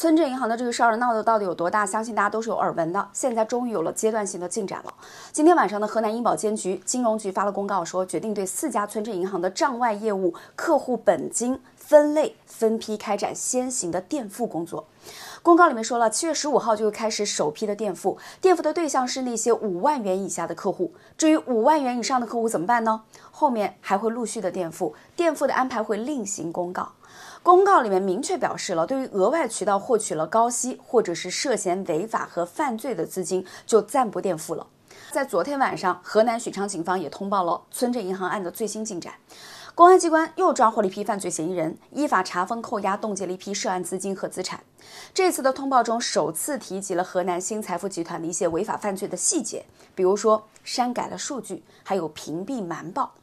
村镇银行的这个事儿闹的到底有多大？相信大家都是有耳闻的。现在终于有了阶段性的进展了。今天晚上的河南银保监局、金融局发了公告，说决定对四家村镇银行的账外业务、客户本金。分类分批开展先行的垫付工作，公告里面说了，七月十五号就开始首批的垫付，垫付的对象是那些五万元以下的客户。至于五万元以上的客户怎么办呢？后面还会陆续的垫付，垫付的安排会另行公告。公告里面明确表示了，对于额外渠道获取了高息或者是涉嫌违法和犯罪的资金，就暂不垫付了。在昨天晚上，河南许昌警方也通报了村镇银行案的最新进展。公安机关又抓获了一批犯罪嫌疑人，依法查封、扣押、冻结了一批涉案资金和资产。这次的通报中，首次提及了河南新财富集团的一些违法犯罪的细节，比如说删改了数据，还有屏蔽瞒报。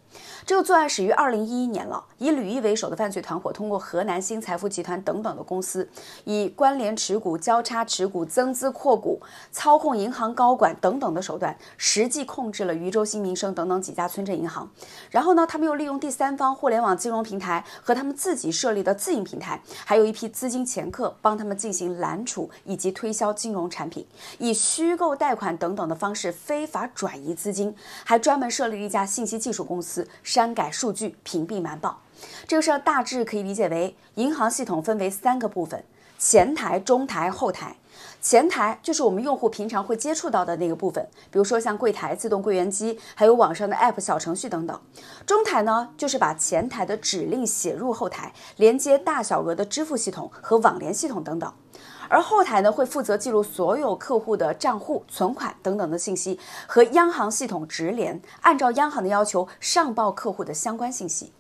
这个作案始于二零一一年了。以吕毅为首的犯罪团伙，通过河南新财富集团等等的公司，以关联持股、交叉持股、增资扩股、操控银行高管等等的手段，实际控制了禹州新民生等等几家村镇银行。然后呢，他们又利用第三方互联网金融平台和他们自己设立的自营平台，还有一批资金掮客帮他们进行揽储以及推销金融产品，以虚构贷款等等的方式非法转移资金，还专门设立了一家信息技术公司。删改数据、屏蔽瞒报，这个事儿大致可以理解为：银行系统分为三个部分，前台、中台、后台。前台就是我们用户平常会接触到的那个部分，比如说像柜台、自动柜员机，还有网上的 App、小程序等等。中台呢，就是把前台的指令写入后台，连接大小额的支付系统和网联系统等等。而后台呢会负责记录所有客户的账户、存款等等的信息，和央行系统直连，按照央行的要求上报客户的相关信息。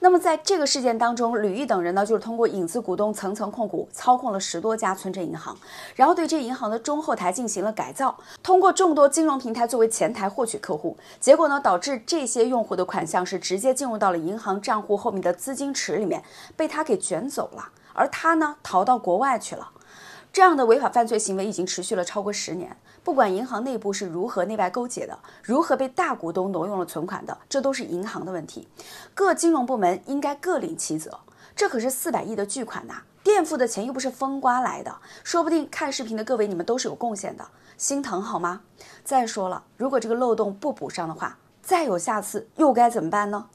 那么在这个事件当中，吕毅等人呢就是通过影子股东层层控股，操控了十多家村镇银行，然后对这银行的中后台进行了改造，通过众多金融平台作为前台获取客户，结果呢导致这些用户的款项是直接进入到了银行账户后面的资金池里面，被他给卷走了，而他呢逃到国外去了。这样的违法犯罪行为已经持续了超过十年，不管银行内部是如何内外勾结的，如何被大股东挪用了存款的，这都是银行的问题。各金融部门应该各领其责，这可是四百亿的巨款呐！垫付的钱又不是风刮来的，说不定看视频的各位你们都是有贡献的，心疼好吗？再说了，如果这个漏洞不补上的话，再有下次又该怎么办呢？